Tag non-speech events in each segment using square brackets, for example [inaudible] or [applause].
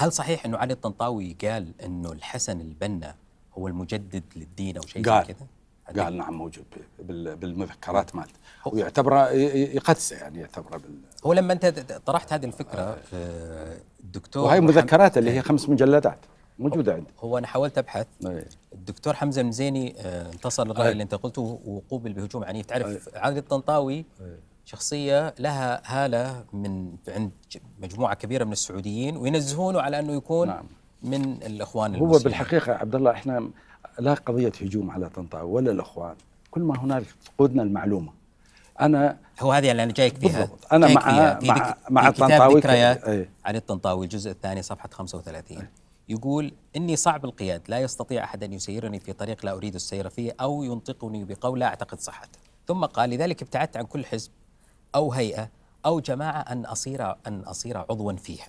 هل صحيح انه علي الطنطاوي قال انه الحسن البنا هو المجدد للدين او شيء زي كذا؟ قال نعم موجود بالمذكرات نعم. مالته ويعتبره يقدسه يعني يعتبره بال هو لما انت طرحت هذه الفكره آه. آه، الدكتور وهي مذكراته اللي هي آه. خمس مجلدات موجوده عندي هو انا حاولت ابحث إيه. الدكتور حمزه المزيني انتصر للراي إيه. اللي انت قلته وقوبل بهجوم عنيف تعرف إيه. علي الطنطاوي شخصيه لها هاله من عند مجموعه كبيره من السعوديين وينزهونه على انه يكون نعم. من الاخوان هو المسلمين. بالحقيقه عبد الله احنا لا قضيه هجوم على طنطا ولا الاخوان كل ما هنالك فقدنا المعلومه انا هو هذه اللي انا جايك فيها بالضبط. انا جايك مع فيها. في مع مع الطنطاوي ذكريات ايه؟ علي الطنطاوي الجزء الثاني صفحه 35 ايه؟ يقول إني صعب القياد لا يستطيع أحد أن يسيرني في طريق لا أريد السير فيه أو ينطقني بقول لا أعتقد صحته ثم قال لذلك ابتعدت عن كل حزب أو هيئة أو جماعة أن أصير أن أصير عضوا فيها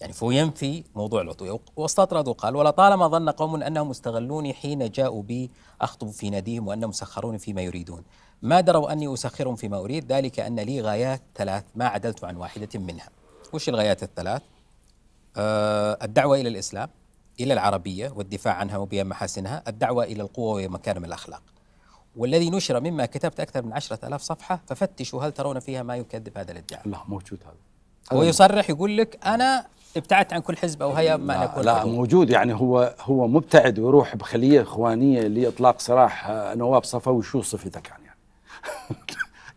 يعني فهو ينفي موضوع العضوية واستطرد وقال ولطالما ظن قوم أنهم استغلوني حين جاءوا بي أخطب في ناديهم وأنهم مسخرون فيما يريدون ما دروا أني أسخرهم فيما أريد ذلك أن لي غايات ثلاث ما عدلت عن واحدة منها وش الغايات الثلاث؟ أه الدعوة إلى الإسلام إلى العربية والدفاع عنها وبيان محاسنها الدعوة إلى القوة ومكارم الأخلاق والذي نشر مما كتبت أكثر من عشرة ألاف صفحة ففتشوا هل ترون فيها ما يكذب هذا الادعاء لا موجود هذا هو يصرح يقول لك أنا ابتعدت عن كل حزب أو هيا ما لا لا موجود يعني هو هو مبتعد ويروح بخلية إخوانية لإطلاق سراح آه، نواب صفوي شو صفته كان يعني [laughs]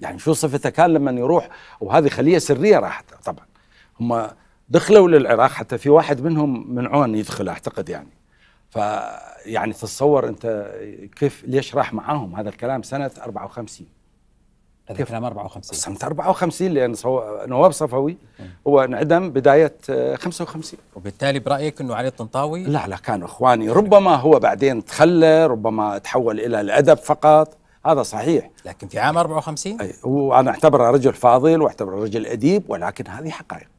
يعني شو صفته كان لما يروح وهذه خلية سرية راحت طبعا هم دخلوا للعراق حتى في واحد منهم منعون يدخل أعتقد يعني فيعني تتصور انت كيف ليش راح معاهم هذا الكلام سنه 54 هذا كلام 54 سنه 54 لان نواب صفوي هو انعدم بدايه 55 آه، وبالتالي برايك انه علي الطنطاوي لا لا كانوا اخواني ربما هو بعدين تخلى ربما تحول الى الادب فقط هذا صحيح لكن في عام 54 اي وانا اعتبره رجل فاضل واعتبره رجل اديب ولكن هذه حقائق